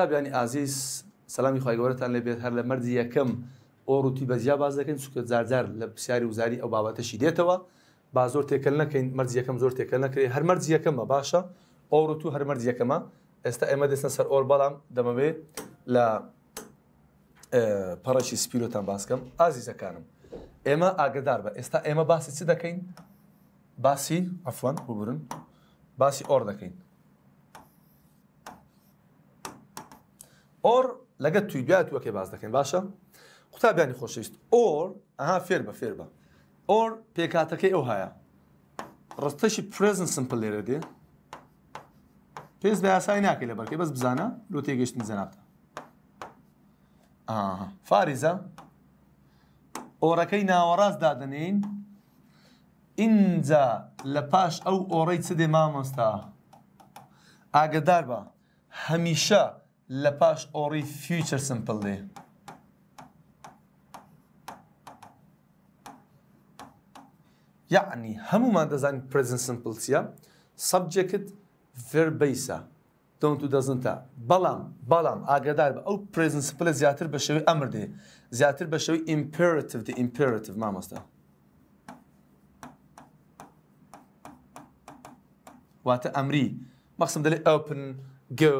تابیانی ئازیز سلامی خواگەورەتان لێ بێت هەر لە مەرجی یەکەم ئۆڕوتی بەزیا باز دەکەن چکە جارجار لە پرسیاری وزاری ئەو بابەتەشی دێتەوە با زۆر تێکەل نەکەین مەرج یەکەم زۆر تێکەل نەکرێت هەر مەرج یەکەمە باشە ئەوڕوت و هەر مەرج یەکەمە ئێستا ئێمە دەستە سەر ئۆر بەڵام دەمەوێ لە پەڕەشی سپیرۆتان باسکەم ئازیزەکانم ئێمە ئاگدار بە ئێستا ئێمە باسی چ دەکەین باسی ئەفوان ببرن باسی ئۆر دەکەین ئۆر لەگە توی دوات وەکێ باز دەکەین باشە قوتابیانی خۆشویست ئۆر ئەها فێر بە فێر بە ئۆر پێکاتەکەی ئەو هەیە ڕستەشی پرزن سمپل لێرە دێ پێست بە یاسای ناکەی لە بەرکەی بەس بزانە لۆ تێگەشتنی زەناتە فارزە ئۆڕەکەی ناوەڕاست دادنین اینجا لە پاش ئەو ئۆڕەی چ دێ مامۆستا ئاگدار بە هەمیشە لە پاش ئۆری فیوچر سمپل دێ یعنی هەمومان دەزانین پرزن سمپل چیە سەبجێکت ڤربەیسە دون تو دەزنتە بەڵام بەڵام ئاگدار بە ئەو پرزن سمپلە زیاتر بە شێوی ئەمر دێ زیاتر بە شێوی ئیمپرتیو دی ما مستا واتا امری مقصم دلی ئەوپن گو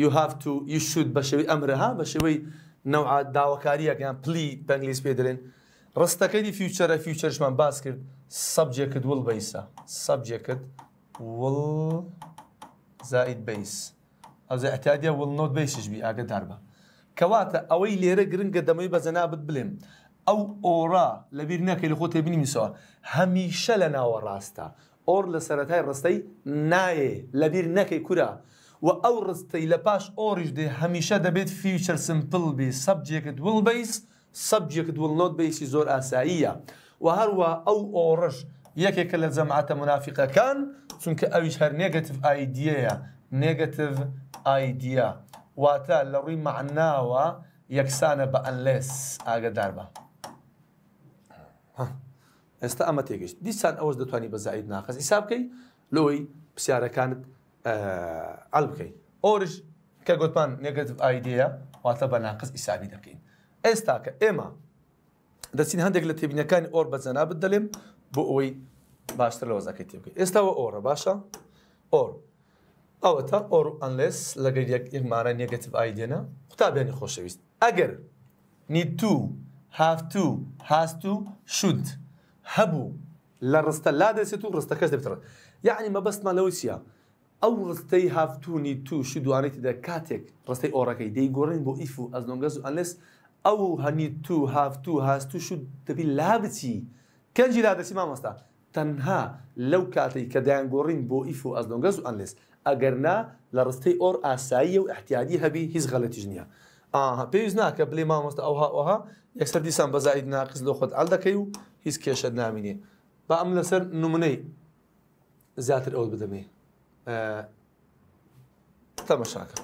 you have to you should بە شێوەی ئەمرەها بە شێوەی نەوع داواکاریەکیان پلی بەنگلیس پێ دەرێن ڕستەکەی فیوچەرە فیوچەرشمان باس کرد سەبجێکت وڵ بەیسا سەبجێکت وڵ زائید بیس ئەوزە ئەتیادە وڵ نۆت بیسشبی ئاگدار بە کەواتە ئەوەی لێرە گرنگە دەمەوەی بەزەنابت بڵێم ئەو ئۆرا لەبییر نەکەی لە خۆ تێبینی میسەوە هەمیشە لە ناوە ڕاستە ئۆر لە سەتای ڕستەی نایێ لەبییر نەکەی کورا و او ڕستەی لە پاش ئۆریش دێ هەمیشە دەبێت فیوچەر سمپل بی سەبجێکت وڵ بیس سەبجێکت نوت بیسی زور ئاساییە و هەروە ئەو ئۆڕش یەکێکە لە جەمعاتە منافقەکان چونکە ئەویش هەر نێگەتیف ئایدیەیە نێگەتیف ئایدیا واتە لە و معناوە یەکسانە بە ئەلێس ئاگدار بە ئێستا ئەمە تێگەشت دیسان ئەوەش دەتوانانی ناقص ناخەز حیساب بکەی لەوەی پرسیارەکانت ئەل آه، بکەین ئۆرش کە گوتمان نگەتیو ئایدەیە واتە بە ناقص ئیسابی دەکەین ئێستا کە ئێمە دەچین هەندێک لە تێبینەکانی ئۆر بە جەنابت دەلێم بۆ ئەوەی باشتر لە وەزاکەی تێبکەین ئێستاەوە ئۆرە باشە ئۆر ئەوە تا ئۆر ئەنلس لەگەر یەکمانە نگەتیو ئایدێنە قوتابیانی خۆشەویست ئەگەر نیتو هافتو هاستو شود هەبوو لە ڕستە لا دەسێت و ڕستەکەش دەبتڕێت یعنی يعني مەبەستمان لەوسیە هاف تو تو ئەو ڕستەی هافتونی تووشی دوانێتیدا کاتێک ڕستەی ئۆڕەکەی دەیگۆڕین بو ئیف از ئەزنۆگەز و ئەلس او هەنی تو هاف تو هافتوو هاستوش و دەبی لا بچی کەنجی لا دەسی مامۆستا تەنها لەو کاتێک کە دایانگۆڕین بۆ ئیف از ئەزنۆگەز و ئەلس ئەگەرنا لە ڕستەی ئۆر ئاساییە و احتیادی هەبی هیچ غەڵەتیش نییە پێویست ناکە بڵێ مامۆستا ئەوها ئەوها یەکسەر دیسان بەزاید ناقز لۆ ناقص ئەل دەکەی و هیچ کێشە نامینێ با ئەم لەسەر نمونەی زیاتر ئەوت بدەمێ تەمەشاکە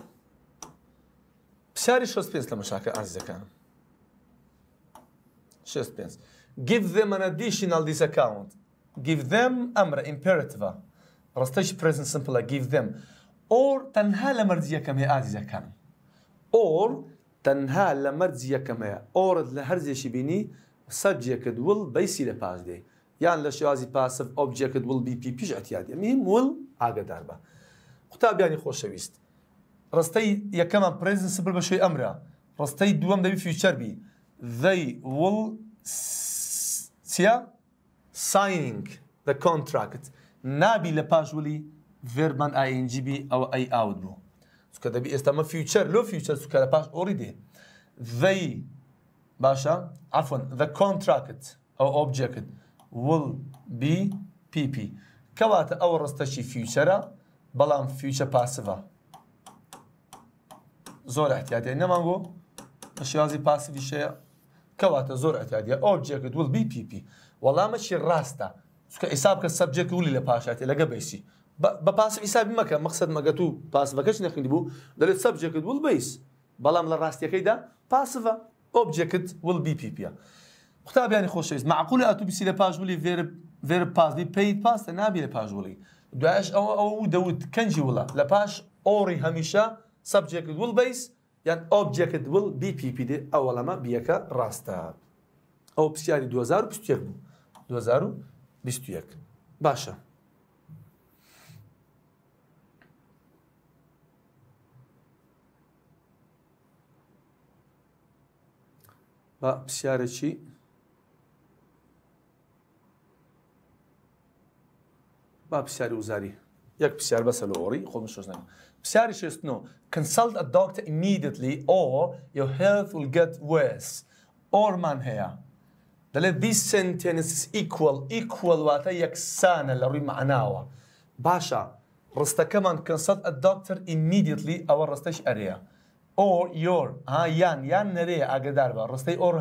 give them an additional discount give them امر imperative راستش present simple give them or تنها لمرجية كما آزيا كان or تنها لمرجية كما or لهرجية شبيني subject will بيسي لباز دي یان لە شێوازی پاسف ئۆبجێکت وڵبیپی پیش ئەتیادی میم وڵ ئاگدار بە قوتابیانی خۆشەویست ڕستەی یەکەمان پرزن سبر بە شوێ ئەمرا ڕستەی دووەم دەبی فیوچەربی دەی وڵ چیا ساینگ دە کۆنتراکت نابی لە پاشولی ڤێرمان ئاینجیبی ئەوە ئەی ئاوت بوو سکە دەبی ئێستامە فیوچەر لۆ فیوچەر سوکە لە پاش ئۆری دێ دەی باشە ئافۆن دە کۆنتراکت ئەو ئۆبجێکت will be PP کەواتە ئەوە ڕستەشی فیوچەرە بەڵام فیوچە پاسەوە زۆر احتیاتی نەمان بۆ شێوازی پاسیویشەیە کەواتە زۆر ئەتیادە ئۆبجێکت will be PP وەڵامەشی ڕاستە چکە ئیساب کە سەبجێک ولی لە پاشاتی لەگە بیسی بە پاس ئیسابی مەکە مەقصد مەگەت و پاسەکەش نەخنی بوو دەێت سەبجێکت will بیس بەڵام لە ڕاستیەکەیدا پاسەوە ئۆبجێکت will be PP. -ە. قوتابیانی خۆشەویست معقولە ئەتوبیسی لە پاشولی ێر پازی پێیت پاستە نابی لە پاشوڵی دوایش ئەوە ئەو دەوت کەنجی وڵە لە پاش ئۆڕی هەمیشە سەبجێکت وڵ بیس یان ئۆبجێکت وڵ بیPPD ئەوەڵەمە بیەکە ڕاستە ئەو پرسیاری 2020 بوو 2021 باشە بە پرسیارێکی با پرسیاری وزاری یەک پرسیار بەسە لە ئۆری خۆم شۆزنەوە پرسیاری شێستنەوە consult a doctor immediately or your health will get worse ئۆرمان هەیە this sentence is equal equal واتە یەکسانە لە ڕووی معناوە باشە ڕستەکەمان consult a doctor immediately ئەوە ڕستەش ئەرەیە or your ها یان یان نەرەیە ئاگدار بە ڕستەی ئۆر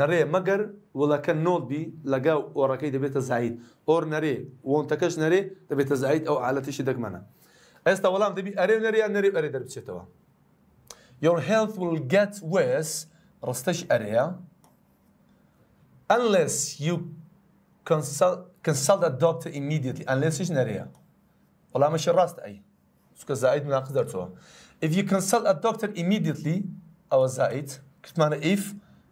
نەڕێ مەگەر وڵەکە نۆڵ بی لەگەڵ دي دەبێتە زعید او نەرێ وۆنتەکەش نەرێ دەبێتە زعید ئەو عالەتیشی دەکمەنە ئێستا وەڵام دەبی ئەرێ نري نەرێ ئەرێ دەربچێتەوە Your health will get worse ڕستەش ئەرەیە unless you consult consult a doctor immediately نري نەرەیە وەڵامەشی راست اي سك زعيد مناقز دەرچەوە if you consult a doctor immediately ئەوە زائید کتمانە if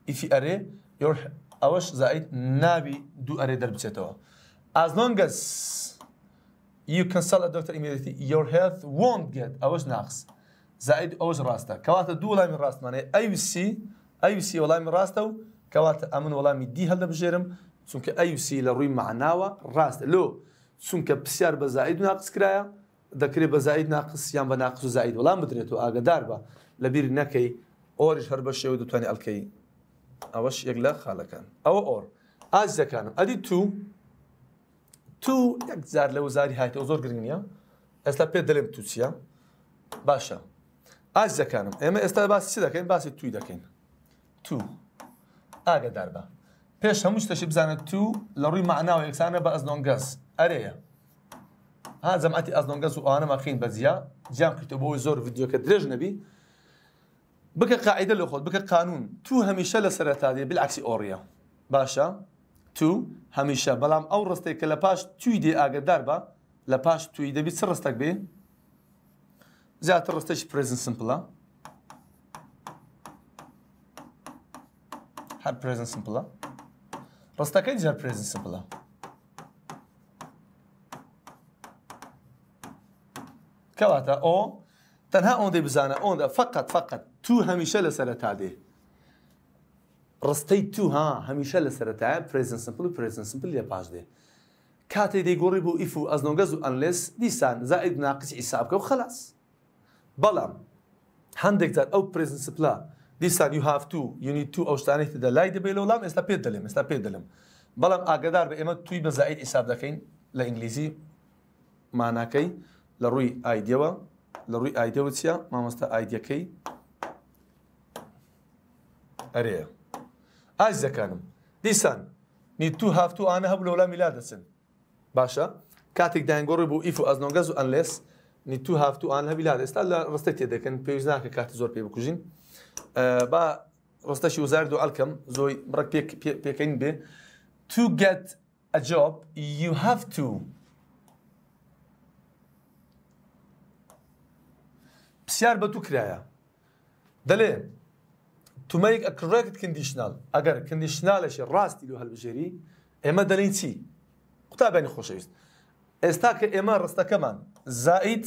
ئیفی ئەرێ یۆر ئەوەش زائید ناوی دوو ئەرێ دەربچێتەوە ئازلۆنگەس you consult a doctor immediately your health won't get ئەوەش ناخس زائید ئەوش ڕاستە کەواتە دوو وەڵامی ڕاستمانەیە IUC IUC وەڵامی ڕاستە و کەواتە ئەمن وەڵامی دی هەڵدەبژێرم چونکە IUC لە ڕووی معناوە ڕاستە لۆ چونکە پرسیار بە زائید و ناقسکرایە دەکرێت بە زائید ناقص یان بە ناقص و زائید وەڵام بدرێت و ئاگدار بە لەبییر نەکەی ئۆریش هەر بە شێوە دەتوانانی ئەلکەی ئەوەش یەک لە خاڵەکان ئەوە ئۆر ئاز دەکانم ئەدی تو تو یەک زار لە وزاری هاتەوە زۆر گرنگە ئێستا پێ دەڵێم تووسە باشە ئاز دەکانم ئێمە ئێستا باسی چی دەکەین باسی توی دەکەین تو ئاگدار بە پێش هەموو شتەشی بزانێت تو لە ڕووی معناوە یەکسانە بە ئەزنۆنگەز ئەرەیە ها زەماتی ئەزنۆنگەز و ئەوانە مەخین بەزیە جیان کردەوە بۆی زۆر یددیوکە درێژ نەبی بك قاعدة لخود بك قانون تو هميشة دي بالعكس أوريا باشا تو هميشة بلام أو رستي كلاباش توي دي آغا داربا لاباش توي دي بيت سرستك بي زيادة رستيش present simple هر present simple رستك ايج هر present simple كواتا او آه. تنها اون دي بزانا اون دي فقط فقط تو هەمیشە لە سەرەتا دێ ڕستەی تو ها هەمیشە لە سەرەتایە پرزن سمپل و پرزن سمپل لە پاش دێ کاتێک دەیگۆڕی بۆ ئیف و ئەزنۆگەز و ئەنلس دیسان زائد ناقسی ئیسابکە و خلاص بەڵام هەندێک جار ئەو پرزن سپلا دیسان یو هافتو یونی تو ئەو شتانێک دە لای دەبێت لەوڵام ئێستا پێ دەلێم ئێستا پێ دەلم بەڵام ئاگدار بە ئێمە توی بە زائد ئیساب دەکەین لە ئینگلیزی ماناکەی لە ڕووی ئایدەوە لە ڕووی ئایدەوە چیا مامۆستا ئەرێ أي دەکانم دیسان نی to هافتو ئاە هەبوو لەولا میلا دەچن باشە کاتێک داینگۆڕی بوو ئیف و ئەزنۆگەز unless need to have to أنا هەبیلا ئێستا لە ڕستە تێ دەکەن پێویست ناکە کاتی زور بيبو كوجين اه، با ڕستەشی وزار دو ئەلکەم زۆی بيك بيكين بي to get a job you have to بسيار بتو كرايا دلي تو ميك ا كوريكت كونديشنال اگر كونديشنال شي راست لو هل بجري اما دلین چی قطابانی خوشویست استا که اما راستا كمان زائد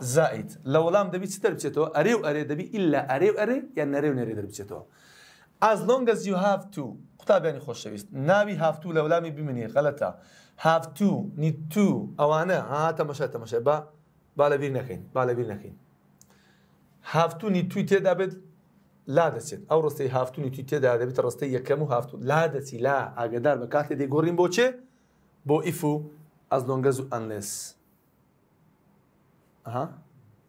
زائد لو لام دبي ستر در اريو اري دبي الا اريو اري اری یا نري و نری در بچیتو از long as you have to قطابانی خوشویست ناوی هاف تو لو بمني غلطا هاف تو نيد تو او انا ها تمشى تمشى با بالا بیر نکین بالا بیر نکین have to need to تێدا بێت لا دەچێت ئەو ڕستەی هافتونی توی تێدا دەبێت ڕستەی یەکەم و هافتون لا دەچی لا ئاگدار بە کاتێ دەیگۆڕین بۆ چێ بۆ ئیف و ئەس لۆنگەز و ئەنلس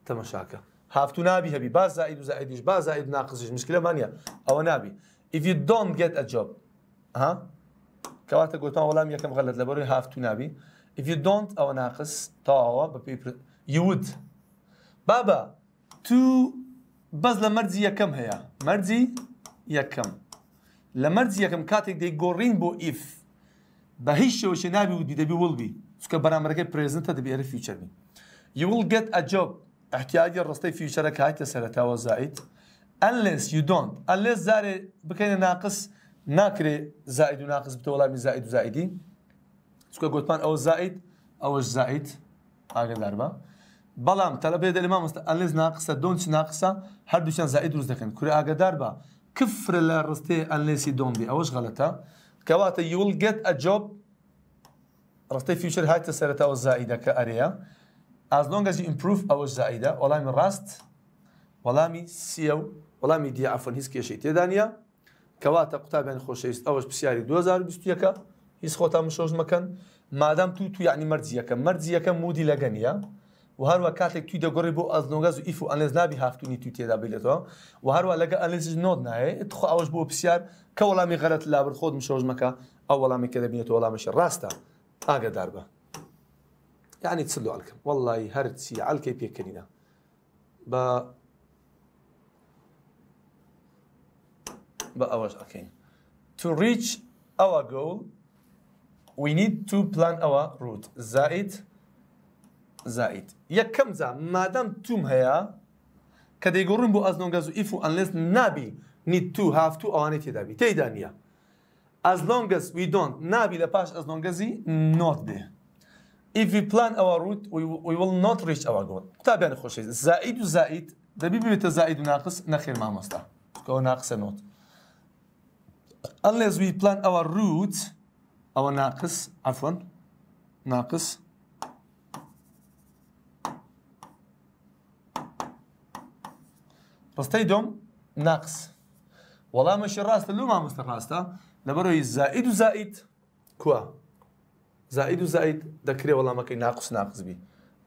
تەمەشاکە هافتو نابی هەبی با زائد و زائدیش با زائد ناقصش مشکلەمان نیە ئەوە نابی if you don't get a job کەواتە گوتان وەڵام یەکەم غەلت لە بەروی هافتو نابی if you don't ئەوە ناقص تاوە بە پێی you would بابا تو بەس مرزي يا كم لمرزي يا كم لە دي غورين بو اف بهيش بۆ ئیف بە هیچ شێوەشی نابی ودی دەبی وڵبی چکە بەرامەکەی پرێزنتە دەبێرە فیوچەربی You will get a job احتیاجی ڕستەی فیوچەرەکە هاتە سەرەتاوە وزايد unless you don't unless زاري بكين ناقص ناكري زائد وناقص بتولا من زائد وزائدين زائیدی چکە او زائد او زائد زائید ئاگدار بەڵام تەلبێ دەلما مست ئەلز ناقسە دۆنچ ناقسە هەردووچیان زائید دروست دەکەن کوێ ئاگدار بە کفرە لە ڕستێ ئەلێسی دۆمبی ئەوەش غەڵەتە کەواتە یول گەت ئەجۆب ڕستەی فیوچر هاتە سەرەتەوە زائیدەکە ئەرەیە ئازلۆنگەزی ئیمپروف ئەوەش زائیدە وەڵامی ڕاست وەڵامی سیە و وەڵامی دیعفۆن هیچ کێشەی تێدانە کەواتە قوتابیان خۆشەویست ئەوەش پرسیاری 2020ەکە هیچ خۆتان مشۆژ مەکەن مادام تو تو یعنی مەرجیەکە مەرجیەکە مودی لەگەنیە و وقت که توی دگری بو از نگاز ئیف و نبی نابی هافتونی توی تێدا تو و هەروە لەگە ئەلێز نۆت نایە خۆ ئەوش بۆ پرسیار کە وەڵامی غەرت لابر خۆتم شۆژمەکە که وەڵامی کە دەبینێتەوە وەڵامەشە ڕاستە ئاگدار بە یعنی چلو ئەلکەم وەڵی هەرچی ئەلکی پێکردینە با با ئەوەش ئەکەین to reach our goal we need to plan our route زائد زائد يا یەکەم جا مادەم توم هەیە کە دەیگەڕون بۆ ئەزنۆگەز و اف ان ليس نابي نيد تو هاف تو تێدابی تێدا تي as long as از don't نابی لە پاش as long از we not there if we plan our route we, we will not reach our goal تا بيان خوش زائد وزائد دبي بيت زائد وناقص نخير ما مستا كو ناقص نوت unless we plan our route our ناقص عفوا ناقص ڕستەی دۆم ناقس وەڵامەشی ڕاستە لو مامۆستە ڕاستە لەبەرەوەی زائید و زائید کووە زائید و زائید دەکرێ وەڵامەکەی ناقس ناقزبی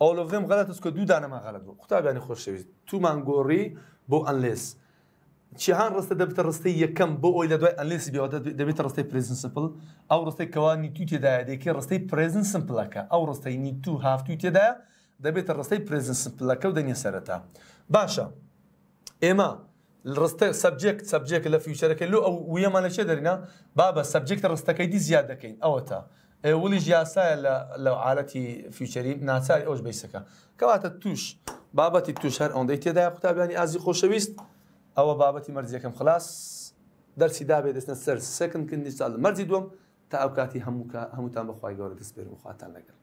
ئەوڵۆڤێم غەڵەت سکە دوو دانەما غەڵەت بوو قوتابیانی خۆشەویست تومان گۆڕی بۆ ئەلێس چیان ڕستە دەبێتە ڕستەی یەکەم بۆ ئەوی لە دوای ئەلێسی بێەوە دەبێتە ڕستەی پرزن سمپل ئەو ڕستەی کەوانی تو تێدایە دەیکێ ڕستەی پرزن سمپلەکە ئەو ڕستەی نی تو هافتوی تێدایە دەبێتە ڕستەی پرزن سمپلەکە و دەنیە سەرەتا باشە. ئێمە ڕستە سبجێکت سبجێک لە فیوچەرەکەی لو ئەو ویەمان لە چێ دەرینا بابە سبجێکتە ڕستەکەی دی زیاد دەکەین ئەوە تا وڵیش یاسایە لە عاەتی فیوچەری ناچاری ئەوش بیسەکە کەواتە توش بابەتی توش هەر ئەوەندەی تێدای قوتابیانی ئازی خۆشەویست ئەوە بابەتی مەرزیەکەم خلاص دەرسی دابێ دەستە سەر سکن کردنی ساڵ مەرزی دوم تا ئەو کاتی هەموو هەمووتان بەخوای گەورە دەست بێر وخواتان لەگەن